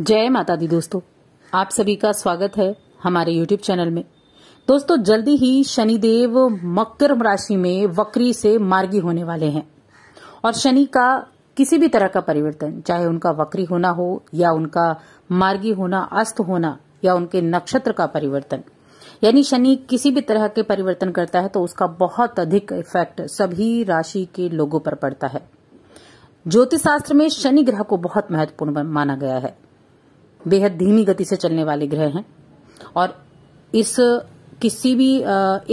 जय माता दी दोस्तों आप सभी का स्वागत है हमारे यूट्यूब चैनल में दोस्तों जल्दी ही शनिदेव मकर राशि में वक्री से मार्गी होने वाले हैं और शनि का किसी भी तरह का परिवर्तन चाहे उनका वक्री होना हो या उनका मार्गी होना अस्त होना या उनके नक्षत्र का परिवर्तन यानी शनि किसी भी तरह के परिवर्तन करता है तो उसका बहुत अधिक इफेक्ट सभी राशि के लोगों पर पड़ता है ज्योतिष शास्त्र में शनि ग्रह को बहुत महत्वपूर्ण माना गया है बेहद धीमी गति से चलने वाले ग्रह हैं और इस किसी भी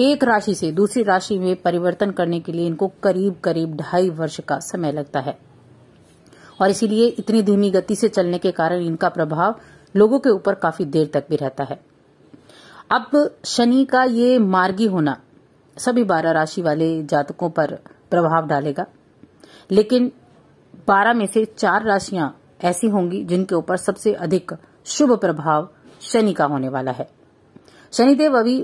एक राशि से दूसरी राशि में परिवर्तन करने के लिए इनको करीब करीब ढाई वर्ष का समय लगता है और इसीलिए इतनी धीमी गति से चलने के कारण इनका प्रभाव लोगों के ऊपर काफी देर तक भी रहता है अब शनि का ये मार्गी होना सभी बारह राशि वाले जातकों पर प्रभाव डालेगा लेकिन बारह में से चार राशियां ऐसी होंगी जिनके ऊपर सबसे अधिक शुभ प्रभाव शनि का होने वाला है शनिदेव अभी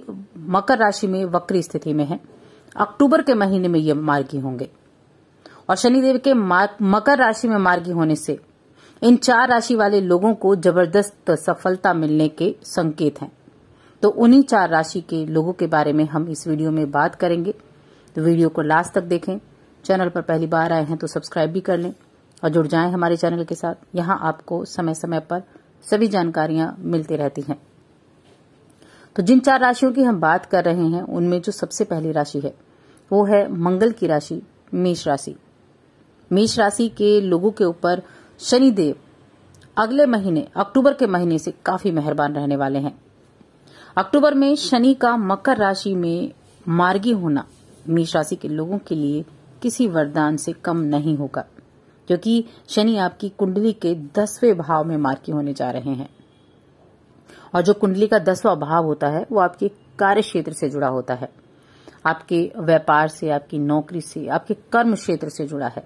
मकर राशि में वक्री स्थिति में है अक्टूबर के महीने में ये मार्गी होंगे और शनिदेव के मकर राशि में मार्गी होने से इन चार राशि वाले लोगों को जबरदस्त सफलता मिलने के संकेत हैं तो उन्हीं चार राशि के लोगों के बारे में हम इस वीडियो में बात करेंगे तो वीडियो को लास्ट तक देखें चैनल पर पहली बार आए हैं तो सब्सक्राइब भी कर लें और जुड़ जाएं हमारे चैनल के साथ यहाँ आपको समय समय पर सभी जानकारियां मिलती रहती हैं तो जिन चार राशियों की हम बात कर रहे हैं उनमें जो सबसे पहली राशि है वो है मंगल की राशि मेष राशि मेष राशि के लोगों के ऊपर शनिदेव अगले महीने अक्टूबर के महीने से काफी मेहरबान रहने वाले हैं अक्टूबर में शनि का मकर राशि में मार्गी होना मेष राशि के लोगों के लिए किसी वरदान से कम नहीं होगा क्योंकि शनि आपकी कुंडली के दसवें भाव में मार्की होने जा रहे हैं और जो कुंडली का दसवां भाव होता है वो आपके कार्य क्षेत्र से जुड़ा होता है आपके व्यापार से आपकी नौकरी से आपके कर्म क्षेत्र से जुड़ा है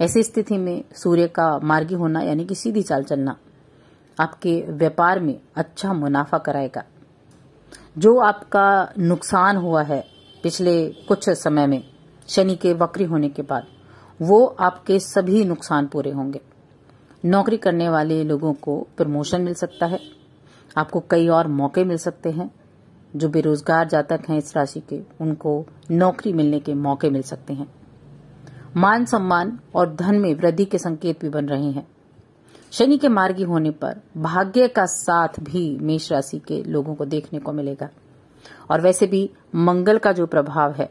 ऐसी स्थिति में सूर्य का मार्गी होना यानी कि सीधी चाल चलना आपके व्यापार में अच्छा मुनाफा कराएगा जो आपका नुकसान हुआ है पिछले कुछ समय में शनि के वक्री होने के बाद वो आपके सभी नुकसान पूरे होंगे नौकरी करने वाले लोगों को प्रमोशन मिल सकता है आपको कई और मौके मिल सकते हैं जो बेरोजगार जातक हैं इस राशि के उनको नौकरी मिलने के मौके मिल सकते हैं मान सम्मान और धन में वृद्धि के संकेत भी बन रहे हैं शनि के मार्गी होने पर भाग्य का साथ भी मेष राशि के लोगों को देखने को मिलेगा और वैसे भी मंगल का जो प्रभाव है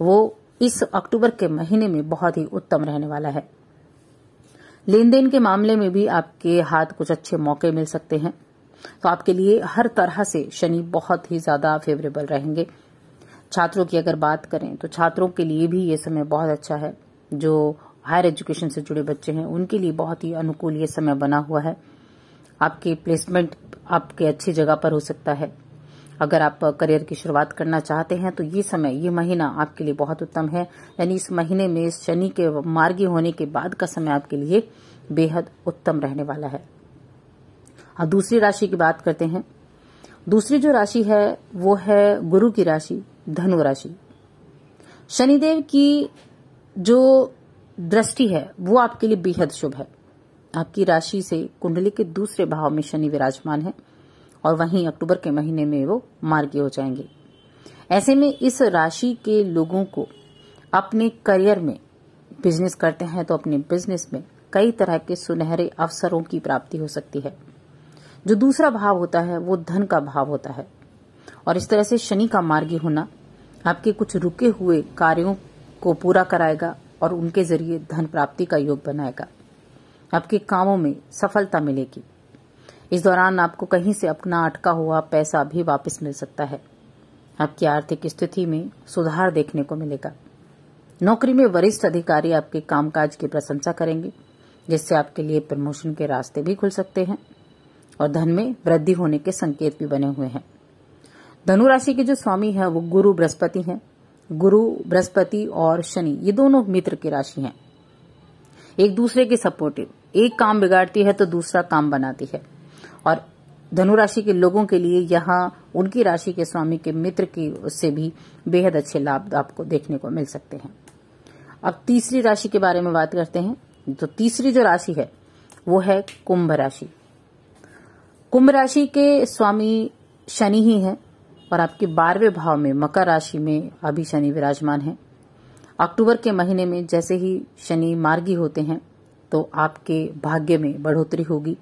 वो इस अक्टूबर के महीने में बहुत ही उत्तम रहने वाला है लेन देन के मामले में भी आपके हाथ कुछ अच्छे मौके मिल सकते हैं तो आपके लिए हर तरह से शनि बहुत ही ज्यादा फेवरेबल रहेंगे छात्रों की अगर बात करें तो छात्रों के लिए भी ये समय बहुत अच्छा है जो हायर एजुकेशन से जुड़े बच्चे हैं उनके लिए बहुत ही अनुकूल ये समय बना हुआ है आपके प्लेसमेंट आपके अच्छी जगह पर हो सकता है अगर आप करियर की शुरुआत करना चाहते हैं तो ये समय ये महीना आपके लिए बहुत उत्तम है यानी इस महीने में शनि के मार्गी होने के बाद का समय आपके लिए बेहद उत्तम रहने वाला है अब दूसरी राशि की बात करते हैं दूसरी जो राशि है वो है गुरु की राशि धनु राशि शनिदेव की जो दृष्टि है वो आपके लिए बेहद शुभ है आपकी राशि से कुंडली के दूसरे भाव में शनि विराजमान है और वहीं अक्टूबर के महीने में वो मार्गी हो जाएंगे ऐसे में इस राशि के लोगों को अपने करियर में बिजनेस करते हैं तो अपने बिजनेस में कई तरह के सुनहरे अवसरों की प्राप्ति हो सकती है जो दूसरा भाव होता है वो धन का भाव होता है और इस तरह से शनि का मार्गी होना आपके कुछ रुके हुए कार्यों को पूरा कराएगा और उनके जरिए धन प्राप्ति का योग बनाएगा आपके कामों में सफलता मिलेगी इस दौरान आपको कहीं से अपना अटका हुआ पैसा भी वापस मिल सकता है आपकी आर्थिक स्थिति में सुधार देखने को मिलेगा नौकरी में वरिष्ठ अधिकारी आपके कामकाज की प्रशंसा करेंगे जिससे आपके लिए प्रमोशन के रास्ते भी खुल सकते हैं और धन में वृद्धि होने के संकेत भी बने हुए हैं धनु राशि के जो स्वामी है वो गुरु बृहस्पति हैं गुरु बृहस्पति और शनि ये दोनों मित्र की राशि हैं एक दूसरे के सपोर्टिव एक काम बिगाड़ती है तो दूसरा काम बनाती है और धनु राशि के लोगों के लिए यहाँ उनकी राशि के स्वामी के मित्र की से भी बेहद अच्छे लाभ आपको देखने को मिल सकते हैं अब तीसरी राशि के बारे में बात करते हैं तो तीसरी जो राशि है वो है कुंभ राशि कुंभ राशि के स्वामी शनि ही हैं और आपके बारहवें भाव में मकर राशि में अभी शनि विराजमान है अक्टूबर के महीने में जैसे ही शनि मार्गी होते हैं तो आपके भाग्य में बढ़ोतरी होगी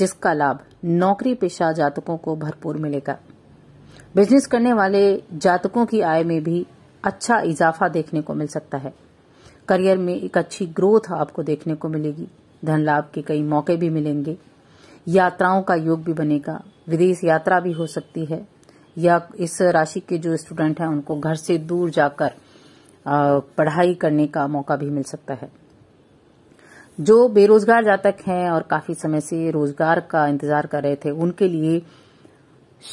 जिसका लाभ नौकरी पेशा जातकों को भरपूर मिलेगा बिजनेस करने वाले जातकों की आय में भी अच्छा इजाफा देखने को मिल सकता है करियर में एक अच्छी ग्रोथ आपको देखने को मिलेगी धन लाभ के कई मौके भी मिलेंगे यात्राओं का योग भी बनेगा विदेश यात्रा भी हो सकती है या इस राशि के जो स्टूडेंट हैं उनको घर से दूर जाकर पढ़ाई करने का मौका भी मिल सकता है जो बेरोजगार जातक हैं और काफी समय से रोजगार का इंतजार कर रहे थे उनके लिए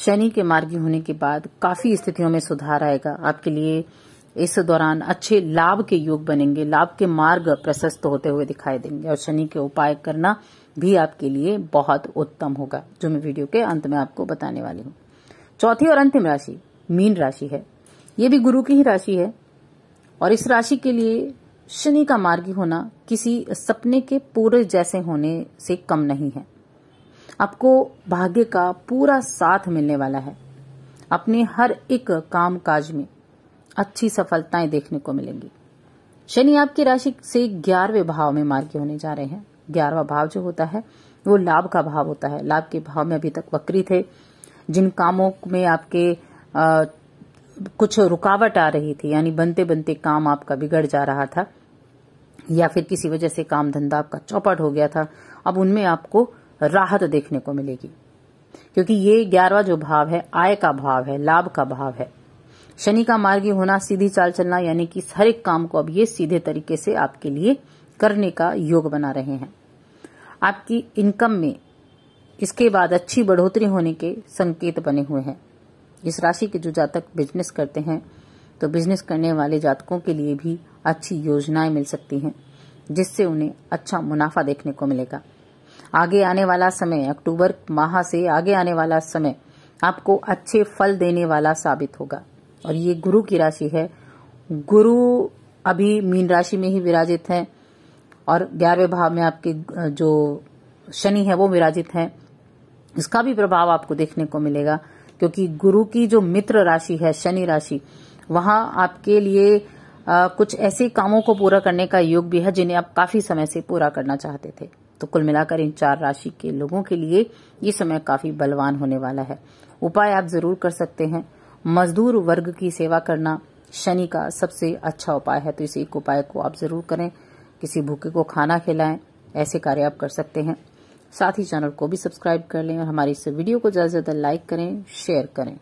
शनि के मार्गी होने के बाद काफी स्थितियों में सुधार आएगा आपके लिए इस दौरान अच्छे लाभ के योग बनेंगे लाभ के मार्ग प्रशस्त होते हुए दिखाई देंगे और शनि के उपाय करना भी आपके लिए बहुत उत्तम होगा जो मैं वीडियो के अंत में आपको बताने वाली हूँ चौथी और अंतिम राशि मीन राशि है ये भी गुरु की ही राशि है और इस राशि के लिए शनि का मार्गी होना किसी सपने के पूरे जैसे होने से कम नहीं है आपको भाग्य का पूरा साथ मिलने वाला है अपने हर एक काम काज में अच्छी सफलताएं देखने को मिलेंगी शनि आपकी राशि से ग्यारहवें भाव में मार्गी होने जा रहे हैं ग्यारहवा भाव जो होता है वो लाभ का भाव होता है लाभ के भाव में अभी तक वक्री थे जिन कामों में आपके आ, कुछ रुकावट आ रही थी यानी बनते बनते काम आपका बिगड़ जा रहा था या फिर किसी वजह से काम धंधा आपका चौपट हो गया था अब उनमें आपको राहत देखने को मिलेगी क्योंकि ये ग्यारहवा जो भाव है आय का भाव है लाभ का भाव है शनि का मार्गी होना सीधी चाल चलना यानी कि हर एक काम को अब ये सीधे तरीके से आपके लिए करने का योग बना रहे हैं आपकी इनकम में इसके बाद अच्छी बढ़ोतरी होने के संकेत बने हुए हैं इस राशि के जो जातक बिजनेस करते हैं तो बिजनेस करने वाले जातकों के लिए भी अच्छी योजनाएं मिल सकती हैं जिससे उन्हें अच्छा मुनाफा देखने को मिलेगा आगे आने वाला समय अक्टूबर माह से आगे आने वाला समय आपको अच्छे फल देने वाला साबित होगा और ये गुरु की राशि है गुरु अभी मीन राशि में ही विराजित है और ग्यारहवें भाव में आपके जो शनि है वो विराजित है इसका भी प्रभाव आपको देखने को मिलेगा क्योंकि गुरु की जो मित्र राशि है शनि राशि वहां आपके लिए आ, कुछ ऐसे कामों को पूरा करने का योग भी है जिन्हें आप काफी समय से पूरा करना चाहते थे तो कुल मिलाकर इन चार राशि के लोगों के लिए ये समय काफी बलवान होने वाला है उपाय आप जरूर कर सकते हैं मजदूर वर्ग की सेवा करना शनि का सबसे अच्छा उपाय है तो इस एक उपाय को आप जरूर करें किसी भूखे को खाना खिलाएं ऐसे कार्य आप कर सकते हैं साथ ही चैनल को भी सब्सक्राइब कर लें और हमारी इस वीडियो को ज़्यादा से ज़्यादा लाइक करें शेयर करें